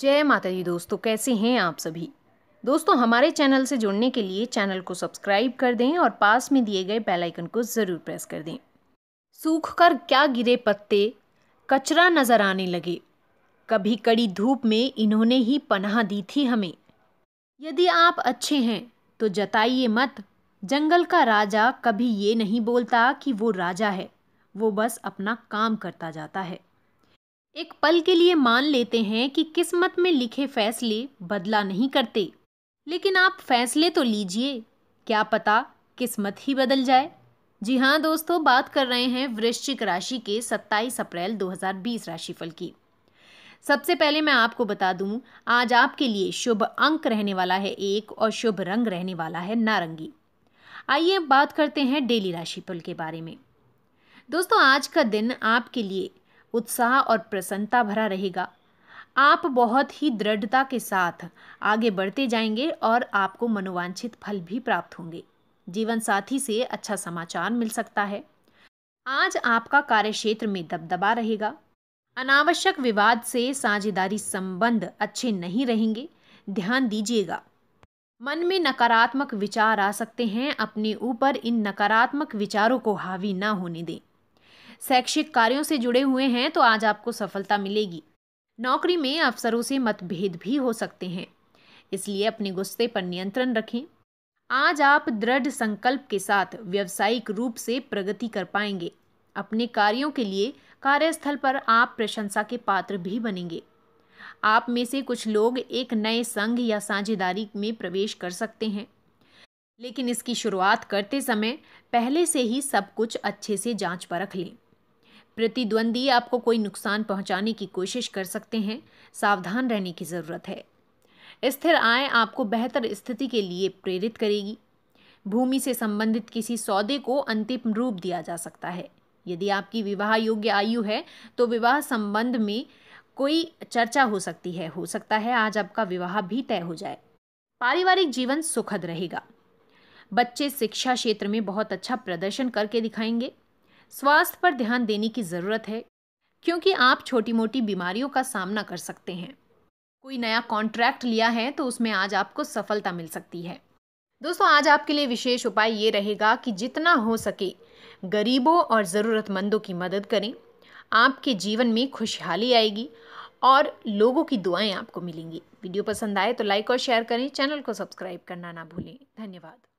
जय माता दी दोस्तों कैसे हैं आप सभी दोस्तों हमारे चैनल से जुड़ने के लिए चैनल को सब्सक्राइब कर दें और पास में दिए गए बेल आइकन को ज़रूर प्रेस कर दें सूख कर क्या गिरे पत्ते कचरा नज़र आने लगे कभी कड़ी धूप में इन्होंने ही पनाह दी थी हमें यदि आप अच्छे हैं तो जताइए मत जंगल का राजा कभी ये नहीं बोलता कि वो राजा है वो बस अपना काम करता जाता है एक पल के लिए मान लेते हैं कि किस्मत में लिखे फैसले बदला नहीं करते लेकिन आप फैसले तो लीजिए क्या पता किस्मत ही बदल जाए जी हाँ दोस्तों बात कर रहे हैं वृश्चिक राशि के 27 अप्रैल 2020 राशिफल की सबसे पहले मैं आपको बता दूं आज आपके लिए शुभ अंक रहने वाला है एक और शुभ रंग रहने वाला है नारंगी आइए बात करते हैं डेली राशिफल के बारे में दोस्तों आज का दिन आपके लिए उत्साह और प्रसन्नता भरा रहेगा आप बहुत ही दृढ़ता के साथ आगे बढ़ते जाएंगे और आपको मनोवांछित फल भी प्राप्त होंगे जीवन साथी से अच्छा समाचार मिल सकता है आज आपका कार्य क्षेत्र में दबदबा रहेगा अनावश्यक विवाद से साझेदारी संबंध अच्छे नहीं रहेंगे ध्यान दीजिएगा मन में नकारात्मक विचार आ सकते हैं अपने ऊपर इन नकारात्मक विचारों को हावी ना होने दें शैक्षिक कार्यों से जुड़े हुए हैं तो आज आपको सफलता मिलेगी नौकरी में अफसरों से मतभेद भी हो सकते हैं इसलिए अपने गुस्से पर नियंत्रण रखें आज आप दृढ़ संकल्प के साथ व्यवसायिक रूप से प्रगति कर पाएंगे अपने कार्यों के लिए कार्यस्थल पर आप प्रशंसा के पात्र भी बनेंगे आप में से कुछ लोग एक नए संघ या साझेदारी में प्रवेश कर सकते हैं लेकिन इसकी शुरुआत करते समय पहले से ही सब कुछ अच्छे से जांच परख लें प्रतिद्वंदी आपको कोई नुकसान पहुंचाने की कोशिश कर सकते हैं सावधान रहने की ज़रूरत है स्थिर आय आपको बेहतर स्थिति के लिए प्रेरित करेगी भूमि से संबंधित किसी सौदे को अंतिम रूप दिया जा सकता है यदि आपकी विवाह योग्य आयु है तो विवाह संबंध में कोई चर्चा हो सकती है हो सकता है आज आपका विवाह भी तय हो जाए पारिवारिक जीवन सुखद रहेगा बच्चे शिक्षा क्षेत्र में बहुत अच्छा प्रदर्शन करके दिखाएंगे स्वास्थ्य पर ध्यान देने की ज़रूरत है क्योंकि आप छोटी मोटी बीमारियों का सामना कर सकते हैं कोई नया कॉन्ट्रैक्ट लिया है तो उसमें आज आपको सफलता मिल सकती है दोस्तों आज आपके लिए विशेष उपाय ये रहेगा कि जितना हो सके गरीबों और ज़रूरतमंदों की मदद करें आपके जीवन में खुशहाली आएगी और लोगों की दुआएं आपको मिलेंगी वीडियो पसंद आए तो लाइक और शेयर करें चैनल को सब्सक्राइब करना ना भूलें धन्यवाद